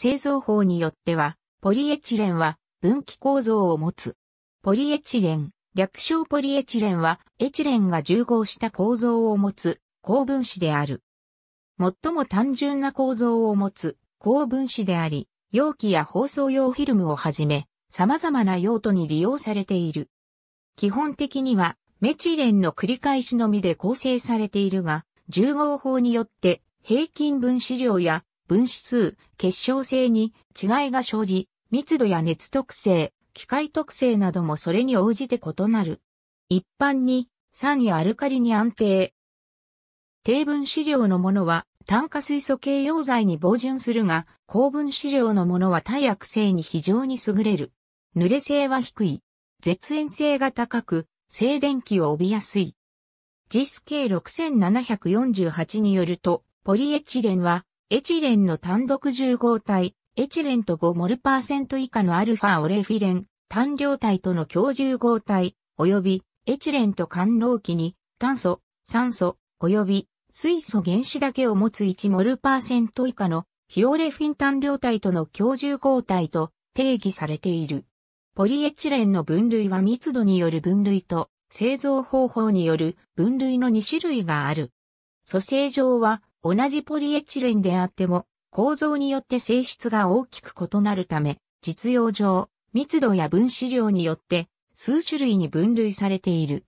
製造法によっては、ポリエチレンは分岐構造を持つ。ポリエチレン、略称ポリエチレンは、エチレンが重合した構造を持つ、高分子である。最も単純な構造を持つ、高分子であり、容器や包装用フィルムをはじめ、様々な用途に利用されている。基本的には、メチレンの繰り返しのみで構成されているが、重合法によって、平均分子量や分子数、結晶性に違いが生じ、密度や熱特性、機械特性などもそれに応じて異なる。一般に酸やアルカリに安定。低分子量のものは炭化水素系溶剤に防潤するが、高分子量のものは耐薬性に非常に優れる。濡れ性は低い。絶縁性が高く、静電気を帯びやすい。JIS 6748によると、ポリエチレンはエチレンの単独重合体、エチレンと5モルパーセント以下のアルファオレフィレン、単量体との共重合体、及びエチレンと環納器に炭素、酸素、及び水素原子だけを持つ1モルパーセント以下のヒオレフィン単量体との共重合体と定義されている。ポリエチレンの分類は密度による分類と製造方法による分類の2種類がある。組成上は同じポリエチレンであっても、構造によって性質が大きく異なるため、実用上、密度や分子量によって数種類に分類されている。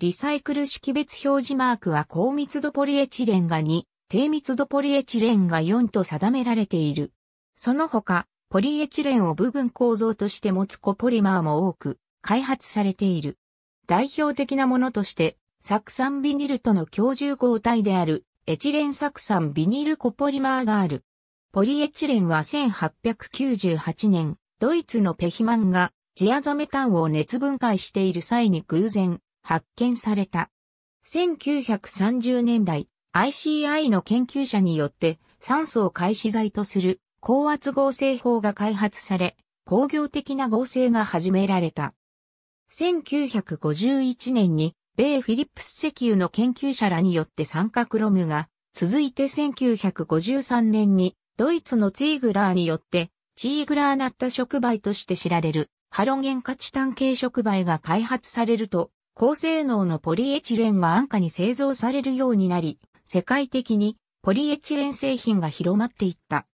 リサイクル識別表示マークは高密度ポリエチレンが2、低密度ポリエチレンが4と定められている。その他、ポリエチレンを部分構造として持つコポリマーも多く開発されている。代表的なものとして、酢酸ビニルとの共重合体であるエチレン酢酸ビニルコポリマーがある。ポリエチレンは1898年、ドイツのペヒマンがジアゾメタンを熱分解している際に偶然発見された。1930年代、ICI の研究者によって酸素を開始剤とする高圧合成法が開発され、工業的な合成が始められた。1951年に米フィリップス石油の研究者らによって酸化クロムが、続いて1953年にドイツのツィーグラーによってチーグラーナッタ触媒として知られるハロゲン価値単系触媒が開発されると高性能のポリエチレンが安価に製造されるようになり世界的にポリエチレン製品が広まっていった。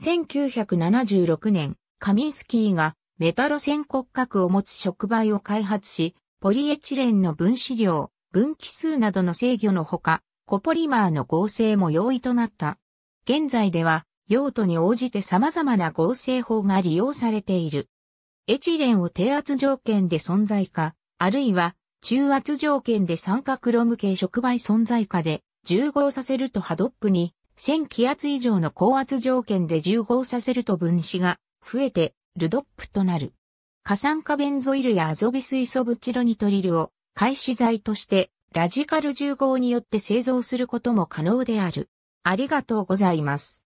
1976年、カミンスキーがメタロ線骨格を持つ触媒を開発し、ポリエチレンの分子量、分岐数などの制御のほか、コポリマーの合成も容易となった。現在では、用途に応じて様々な合成法が利用されている。エチレンを低圧条件で存在化、あるいは中圧条件で酸化クロム系触媒存在化で重合させるとハドップに1000気圧以上の高圧条件で重合させると分子が増えてルドップとなる。過酸化ベンゾイルやアゾベ水素ブチロニトリルを開始剤としてラジカル10号によって製造することも可能である。ありがとうございます。